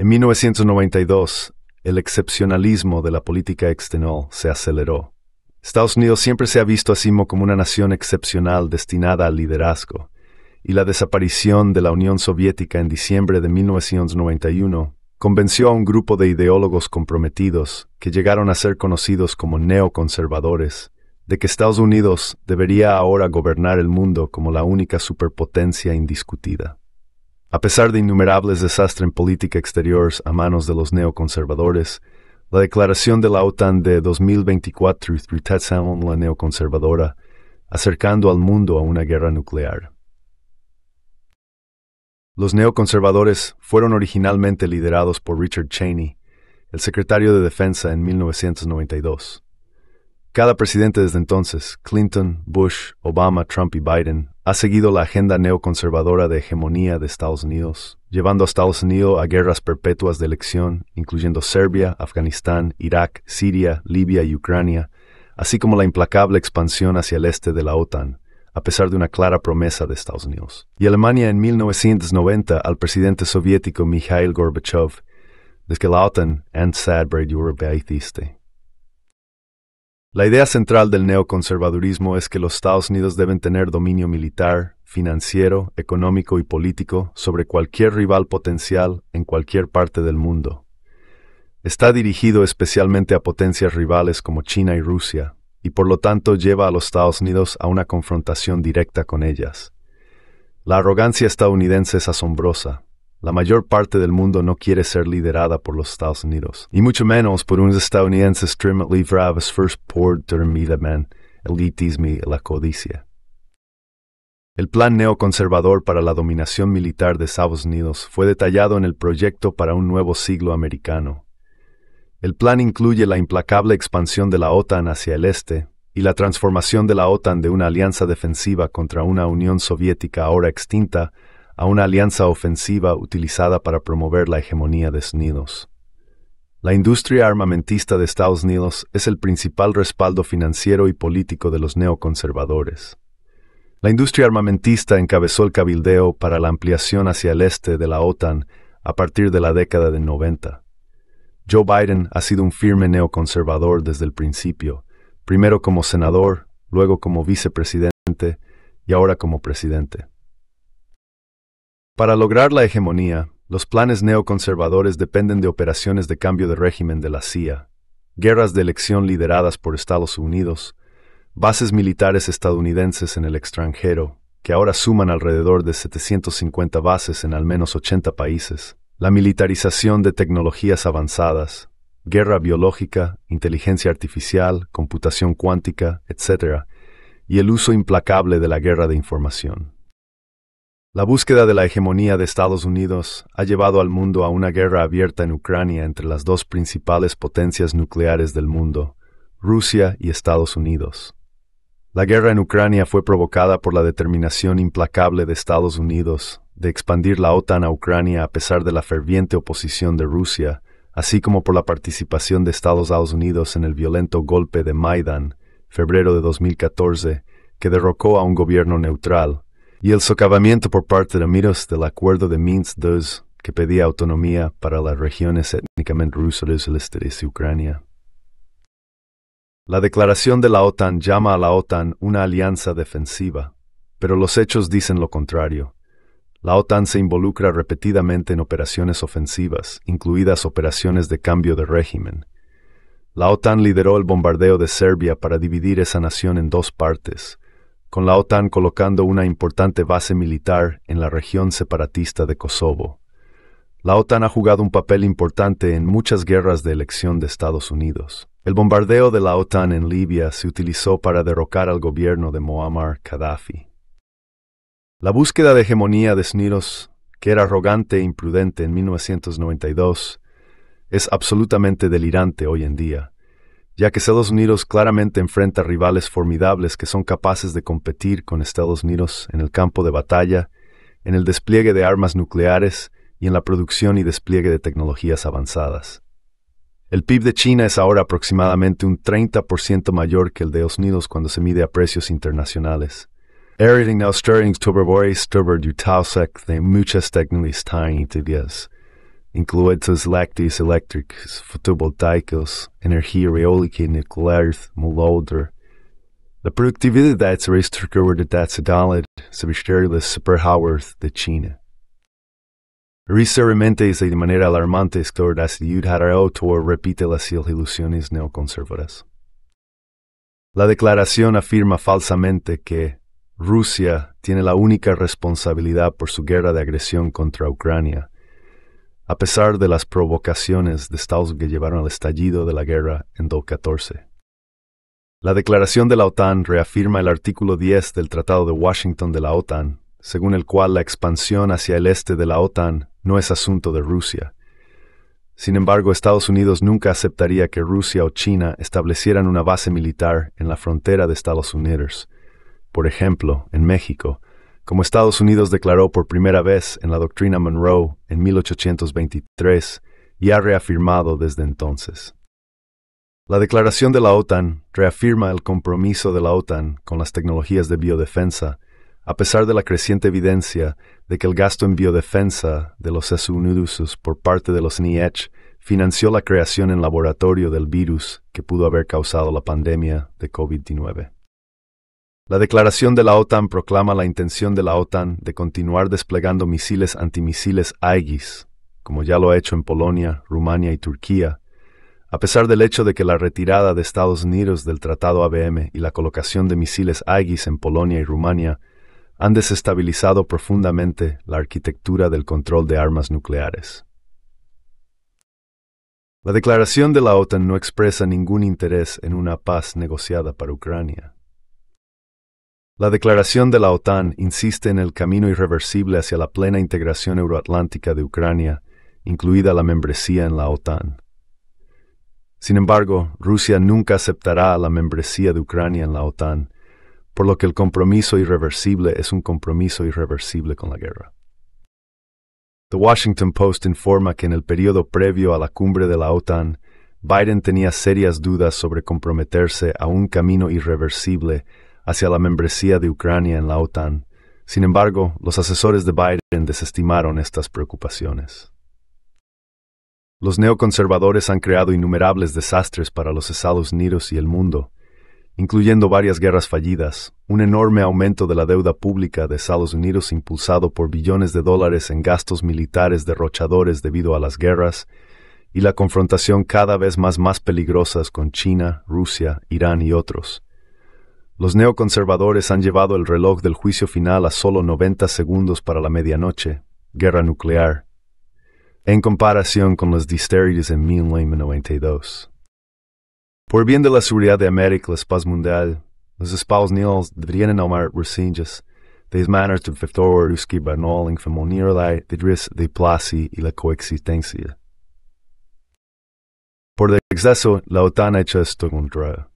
En 1992, el excepcionalismo de la política exterior se aceleró. Estados Unidos siempre se ha visto a como una nación excepcional destinada al liderazgo, y la desaparición de la Unión Soviética en diciembre de 1991 convenció a un grupo de ideólogos comprometidos, que llegaron a ser conocidos como neoconservadores, de que Estados Unidos debería ahora gobernar el mundo como la única superpotencia indiscutida. A pesar de innumerables desastres en política exterior a manos de los neoconservadores, la declaración de la OTAN de 2024 a la neoconservadora, acercando al mundo a una guerra nuclear. Los neoconservadores fueron originalmente liderados por Richard Cheney, el secretario de Defensa en 1992. Cada presidente desde entonces, Clinton, Bush, Obama, Trump y Biden, ha seguido la agenda neoconservadora de hegemonía de Estados Unidos, llevando a Estados Unidos a guerras perpetuas de elección, incluyendo Serbia, Afganistán, Irak, Siria, Libia y Ucrania, así como la implacable expansión hacia el este de la OTAN, a pesar de una clara promesa de Estados Unidos. Y Alemania en 1990 al presidente soviético Mikhail Gorbachev, desde que la OTAN and Sad la idea central del neoconservadurismo es que los Estados Unidos deben tener dominio militar, financiero, económico y político sobre cualquier rival potencial en cualquier parte del mundo. Está dirigido especialmente a potencias rivales como China y Rusia, y por lo tanto lleva a los Estados Unidos a una confrontación directa con ellas. La arrogancia estadounidense es asombrosa, la mayor parte del mundo no quiere ser liderada por los Estados Unidos, y mucho menos por unos estadounidenses extremely bravos first poured elitismo y la codicia. El plan neoconservador para la dominación militar de Estados Unidos fue detallado en el proyecto para un nuevo siglo americano. El plan incluye la implacable expansión de la OTAN hacia el este y la transformación de la OTAN de una alianza defensiva contra una Unión Soviética ahora extinta a una alianza ofensiva utilizada para promover la hegemonía de Estados La industria armamentista de Estados Unidos es el principal respaldo financiero y político de los neoconservadores. La industria armamentista encabezó el cabildeo para la ampliación hacia el este de la OTAN a partir de la década de 90. Joe Biden ha sido un firme neoconservador desde el principio, primero como senador, luego como vicepresidente y ahora como presidente. Para lograr la hegemonía, los planes neoconservadores dependen de operaciones de cambio de régimen de la CIA, guerras de elección lideradas por Estados Unidos, bases militares estadounidenses en el extranjero, que ahora suman alrededor de 750 bases en al menos 80 países, la militarización de tecnologías avanzadas, guerra biológica, inteligencia artificial, computación cuántica, etc., y el uso implacable de la guerra de información. La búsqueda de la hegemonía de Estados Unidos ha llevado al mundo a una guerra abierta en Ucrania entre las dos principales potencias nucleares del mundo, Rusia y Estados Unidos. La guerra en Ucrania fue provocada por la determinación implacable de Estados Unidos de expandir la OTAN a Ucrania a pesar de la ferviente oposición de Rusia, así como por la participación de Estados Unidos en el violento golpe de Maidan, febrero de 2014, que derrocó a un gobierno neutral, y el socavamiento por parte de Miros del acuerdo de Minsk II que pedía autonomía para las regiones étnicamente rusas de este de Ucrania. La declaración de la OTAN llama a la OTAN una alianza defensiva, pero los hechos dicen lo contrario. La OTAN se involucra repetidamente en operaciones ofensivas, incluidas operaciones de cambio de régimen. La OTAN lideró el bombardeo de Serbia para dividir esa nación en dos partes, con la OTAN colocando una importante base militar en la región separatista de Kosovo. La OTAN ha jugado un papel importante en muchas guerras de elección de Estados Unidos. El bombardeo de la OTAN en Libia se utilizó para derrocar al gobierno de Muammar Gaddafi. La búsqueda de hegemonía de Sniros, que era arrogante e imprudente en 1992, es absolutamente delirante hoy en día ya que Estados Unidos claramente enfrenta rivales formidables que son capaces de competir con Estados Unidos en el campo de batalla, en el despliegue de armas nucleares y en la producción y despliegue de tecnologías avanzadas. El PIB de China es ahora aproximadamente un 30% mayor que el de Estados Unidos cuando se mide a precios internacionales incluidos lácteos eléctricos, fotovoltaicos, energía eólica y nuclear moldoura. La de la superhaworth de China. y de manera alarmante esclordasidud haraotor repite las ilusiones neoconservadoras. La declaración afirma falsamente que Rusia tiene la única responsabilidad por su guerra de agresión contra Ucrania, a pesar de las provocaciones de Estados Unidos que llevaron al estallido de la guerra en 2014. La declaración de la OTAN reafirma el artículo 10 del Tratado de Washington de la OTAN, según el cual la expansión hacia el este de la OTAN no es asunto de Rusia. Sin embargo, Estados Unidos nunca aceptaría que Rusia o China establecieran una base militar en la frontera de Estados Unidos, por ejemplo, en México, como Estados Unidos declaró por primera vez en la doctrina Monroe en 1823 y ha reafirmado desde entonces. La declaración de la OTAN reafirma el compromiso de la OTAN con las tecnologías de biodefensa, a pesar de la creciente evidencia de que el gasto en biodefensa de los Estados por parte de los NIH financió la creación en laboratorio del virus que pudo haber causado la pandemia de COVID-19. La declaración de la OTAN proclama la intención de la OTAN de continuar desplegando misiles antimisiles Aegis, como ya lo ha hecho en Polonia, Rumania y Turquía, a pesar del hecho de que la retirada de Estados Unidos del Tratado ABM y la colocación de misiles Aegis en Polonia y Rumania han desestabilizado profundamente la arquitectura del control de armas nucleares. La declaración de la OTAN no expresa ningún interés en una paz negociada para Ucrania. La declaración de la OTAN insiste en el camino irreversible hacia la plena integración euroatlántica de Ucrania, incluida la membresía en la OTAN. Sin embargo, Rusia nunca aceptará la membresía de Ucrania en la OTAN, por lo que el compromiso irreversible es un compromiso irreversible con la guerra. The Washington Post informa que en el periodo previo a la cumbre de la OTAN, Biden tenía serias dudas sobre comprometerse a un camino irreversible hacia la membresía de Ucrania en la OTAN. Sin embargo, los asesores de Biden desestimaron estas preocupaciones. Los neoconservadores han creado innumerables desastres para los Estados Unidos y el mundo, incluyendo varias guerras fallidas, un enorme aumento de la deuda pública de Estados Unidos impulsado por billones de dólares en gastos militares derrochadores debido a las guerras, y la confrontación cada vez más más peligrosas con China, Rusia, Irán y otros. Los neoconservadores han llevado el reloj del juicio final a solo 90 segundos para la medianoche, guerra nuclear, en comparación con las disturbios en 1992. Por bien de la seguridad de América, y la paz mundial, los no deberían enumerar recingas, de maneras de factor ruski banal en femonir la idris de plasi y la coexistencia. Por exceso, la OTAN ha hecho esto contra